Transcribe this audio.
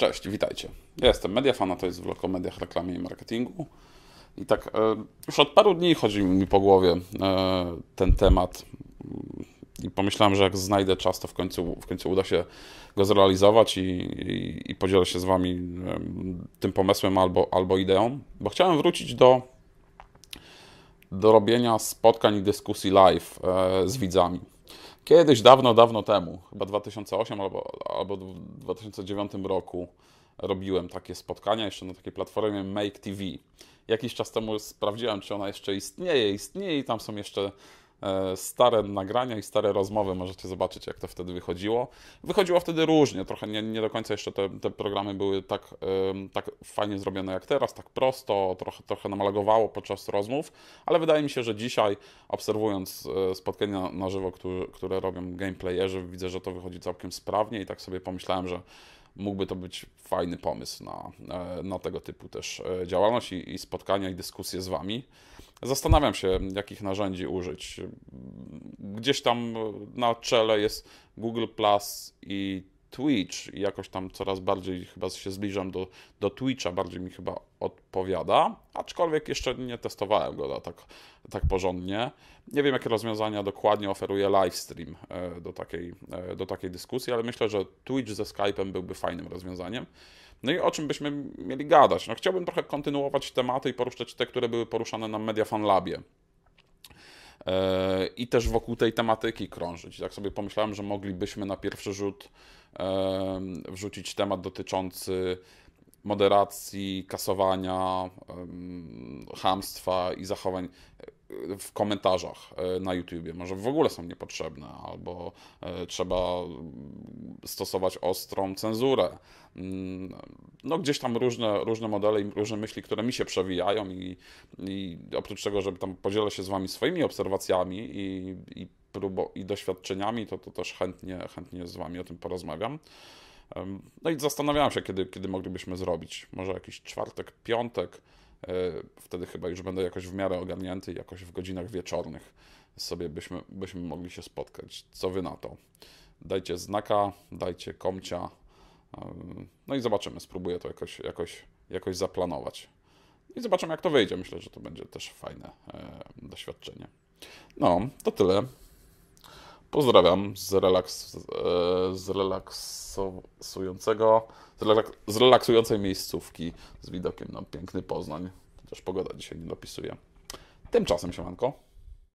Cześć, witajcie. Ja jestem Mediafana, to jest vlog o mediach, reklamie i marketingu. I tak e, już od paru dni chodzi mi po głowie e, ten temat i pomyślałem, że jak znajdę czas, to w końcu, w końcu uda się go zrealizować i, i, i podzielę się z Wami tym pomysłem albo, albo ideą, bo chciałem wrócić do, do robienia spotkań i dyskusji live e, z widzami. Kiedyś, dawno, dawno temu, chyba 2008 albo, albo w 2009 roku robiłem takie spotkania jeszcze na takiej platformie Make TV. Jakiś czas temu sprawdziłem, czy ona jeszcze istnieje. Istnieje i tam są jeszcze E, stare nagrania i stare rozmowy. Możecie zobaczyć, jak to wtedy wychodziło. Wychodziło wtedy różnie, trochę nie, nie do końca jeszcze te, te programy były tak, tak fajnie zrobione jak teraz, tak prosto, trochę, trochę namalagowało podczas rozmów, ale wydaje mi się, że dzisiaj obserwując e, spotkania na żywo, które, które robią gameplayerzy, widzę, że to wychodzi całkiem sprawnie i tak sobie pomyślałem, że mógłby to być fajny pomysł na, e, na tego typu też e, działalność i, i spotkania i dyskusje z Wami. Zastanawiam się, jakich narzędzi użyć. Gdzieś tam e, na czele jest Google Plus i Twitch i jakoś tam coraz bardziej chyba się zbliżam do, do Twitcha, bardziej mi chyba odpowiada, aczkolwiek jeszcze nie testowałem go tak, tak porządnie. Nie wiem, jakie rozwiązania dokładnie oferuje livestream e, do takiej, e, do takiej dyskusji, ale myślę, że Twitch ze Skype'em byłby fajnym rozwiązaniem. No i o czym byśmy mieli gadać? No, chciałbym trochę kontynuować tematy i poruszać te, które były poruszane na Media Fan Labie. E, i też wokół tej tematyki krążyć. Tak sobie pomyślałem, że moglibyśmy na pierwszy rzut e, wrzucić temat dotyczący moderacji, kasowania, hamstwa i zachowań w komentarzach e, na YouTubie. Może w ogóle są niepotrzebne, albo e, trzeba mm, stosować ostrą cenzurę. Mm, no, gdzieś tam różne, różne modele i różne myśli, które mi się przewijają, i, i oprócz tego, żeby tam podzielę się z Wami swoimi obserwacjami i, i, próbo, i doświadczeniami, to, to też chętnie, chętnie z Wami o tym porozmawiam. No i zastanawiałem się, kiedy, kiedy moglibyśmy zrobić. Może jakiś czwartek, piątek E, wtedy chyba już będę jakoś w miarę ogarnięty, jakoś w godzinach wieczornych sobie byśmy, byśmy mogli się spotkać. Co wy na to? Dajcie znaka, dajcie komcia, no i zobaczymy, spróbuję to jakoś, jakoś, jakoś zaplanować. I zobaczymy, jak to wyjdzie. Myślę, że to będzie też fajne e, doświadczenie. No, to tyle. Pozdrawiam z, relaks, z relaksującego, z, relaksującej miejscówki z widokiem na piękny Poznań. Chociaż pogoda dzisiaj nie dopisuje. Tymczasem, siemanko.